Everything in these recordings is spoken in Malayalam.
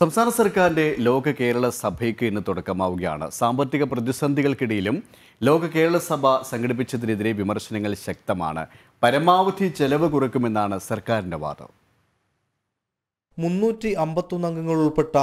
സംസ്ഥാന സർക്കാരിന്റെ ലോക കേരള സഭയ്ക്ക് ഇന്ന് തുടക്കമാവുകയാണ് സാമ്പത്തിക പ്രതിസന്ധികൾക്കിടയിലും ലോക കേരള സഭ സംഘടിപ്പിച്ചതിനെതിരെ വിമർശനങ്ങൾ ശക്തമാണ് പരമാവധി ചെലവ് കുറയ്ക്കുമെന്നാണ് സർക്കാരിന്റെ വാദം മുന്നൂറ്റി അമ്പത്തൊന്ന് അംഗങ്ങൾ ഉൾപ്പെട്ട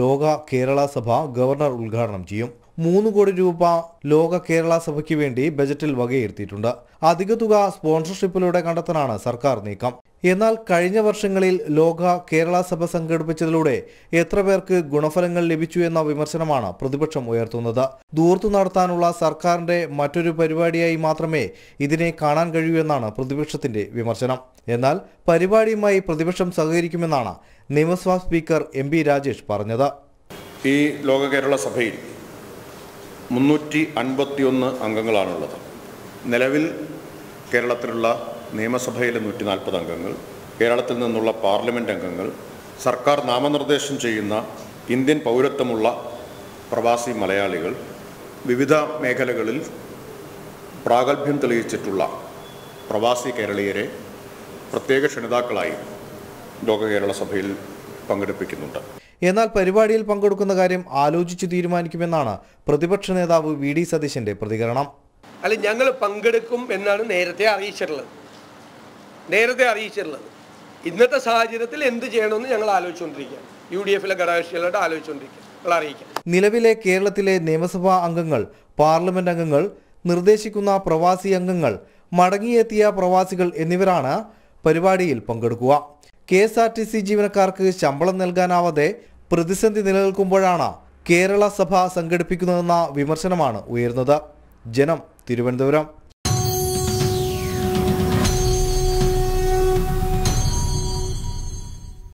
ലോക കേരള സഭ ഗവർണർ ഉദ്ഘാടനം ചെയ്യും മൂന്ന് കോടി രൂപ ലോക കേരള സഭയ്ക്ക് വേണ്ടി ബജറ്റിൽ വകയിരുത്തിയിട്ടുണ്ട് അധിക തുക സ്പോൺസർഷിപ്പിലൂടെ കണ്ടെത്താനാണ് സർക്കാർ നീക്കം എന്നാൽ കഴിഞ്ഞ വർഷങ്ങളിൽ ലോക കേരള സഭ സംഘടിപ്പിച്ചതിലൂടെ എത്ര പേർക്ക് ഗുണഫലങ്ങൾ ലഭിച്ചു എന്ന വിമർശനമാണ് പ്രതിപക്ഷം ഉയർത്തുന്നത് ദൂർത്തു നടത്താനുള്ള സർക്കാരിന്റെ മറ്റൊരു പരിപാടിയായി മാത്രമേ ഇതിനെ കാണാൻ കഴിയൂ എന്നാണ് പ്രതിപക്ഷത്തിന്റെ വിമർശനം എന്നാൽ പരിപാടിയുമായി പ്രതിപക്ഷം സഹകരിക്കുമെന്നാണ് നിയമസഭാ സ്പീക്കർ എം രാജേഷ് പറഞ്ഞത് ഈ ലോക കേരള സഭയിൽ മുന്നൂറ്റി അൻപത്തിയൊന്ന് അംഗങ്ങളാണുള്ളത് നിലവിൽ കേരളത്തിലുള്ള നിയമസഭയിലെ നൂറ്റി നാൽപ്പത് അംഗങ്ങൾ കേരളത്തിൽ നിന്നുള്ള പാർലമെൻറ്റ് അംഗങ്ങൾ സർക്കാർ നാമനിർദ്ദേശം ചെയ്യുന്ന ഇന്ത്യൻ പൗരത്വമുള്ള പ്രവാസി മലയാളികൾ വിവിധ മേഖലകളിൽ പ്രാഗൽഭ്യം തെളിയിച്ചിട്ടുള്ള പ്രവാസി കേരളീയരെ പ്രത്യേക ക്ഷണിതാക്കളായി ലോക കേരള സഭയിൽ പങ്കെടുപ്പിക്കുന്നുണ്ട് എന്നാൽ പരിപാടിയിൽ പങ്കെടുക്കുന്ന കാര്യം ആലോചിച്ച് തീരുമാനിക്കുമെന്നാണ് പ്രതിപക്ഷ നേതാവ് വി ഡി സതീശന്റെ പ്രതികരണം അല്ല ഞങ്ങൾ പങ്കെടുക്കും എന്നാണ് നേരത്തെ അറിയിച്ചിട്ടുള്ളത് നേരത്തെ അറിയിച്ചിട്ടുള്ളത് ഇന്നത്തെ സാഹചര്യത്തിൽ എന്ത് ചെയ്യണമെന്ന് ഞങ്ങൾ ആലോചിച്ചുകൊണ്ടിരിക്കുകയാണ് യു ഡി എഫിലെ ഘടകകക്ഷികളായിട്ട് ആലോചിച്ചുകൊണ്ടിരിക്കുക ഞങ്ങൾ അറിയിക്കാം നിലവിലെ കേരളത്തിലെ നിയമസഭാ അംഗങ്ങൾ പാർലമെന്റ് അംഗങ്ങൾ നിർദ്ദേശിക്കുന്ന പ്രവാസി അംഗങ്ങൾ മടങ്ങിയെത്തിയ പ്രവാസികൾ എന്നിവരാണ് പരിപാടിയിൽ പങ്കെടുക്കുക K S R T C ജീവനക്കാർക്ക് ശമ്പളം നൽകാനാവാതെ പ്രതിസന്ധി നിലനിൽക്കുമ്പോഴാണ് കേരള സഭ സംഘടിപ്പിക്കുന്നതെന്ന വിമർശനമാണ് ഉയർന്നത് ജനം തിരുവനന്തപുരം